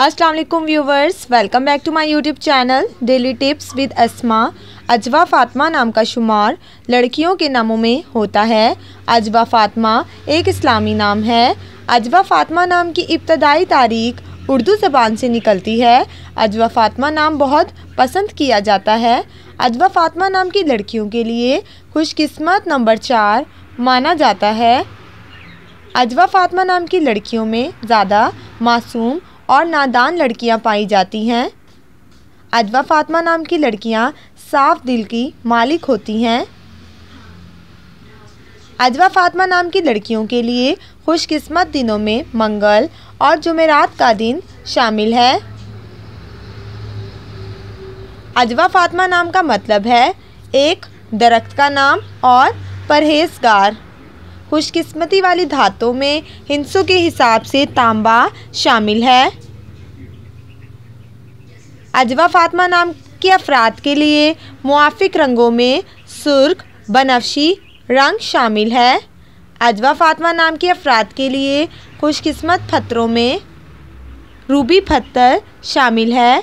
Aslam viewers welcome back to my YouTube channel daily tips with Asma Ajwa Fatima नाम का शुमार लड़कियों के नामों में होता है अजवा फ़ातमा एक इस्लामी नाम है अजवा फ़ातमा नाम की इब्तदाई तारीख उर्दू ज़बान से निकलती है अजवा फ़ातमा नाम बहुत पसंद किया जाता है अजवा फ़ातमा नाम की लड़कियों के लिए खुशकिस्मत नंबर चार माना जाता है अजवा फ़ातमा नाम की लड़कियों में ज़्यादा मासूम और नादान लड़कियां पाई जाती हैं अजवा फातमा नाम की लड़कियां साफ दिल की मालिक होती हैं अजवा फातमा नाम की लड़कियों के लिए खुशकिस्मत दिनों में मंगल और जुमेरात का दिन शामिल है अजवा फातमा नाम का मतलब है एक दरख्त का नाम और परहेजगार खुशकिस्मती वाली धातों में हिंसों के हिसाब से तांबा शामिल है अजवा फातमा नाम के अफराद के लिए मुआफिक रंगों में सुर्ख बनफशी रंग शामिल है अजवा फातमा नाम के अफराद के लिए खुशकिस्मत पत्थरों में रूबी पत्थर शामिल है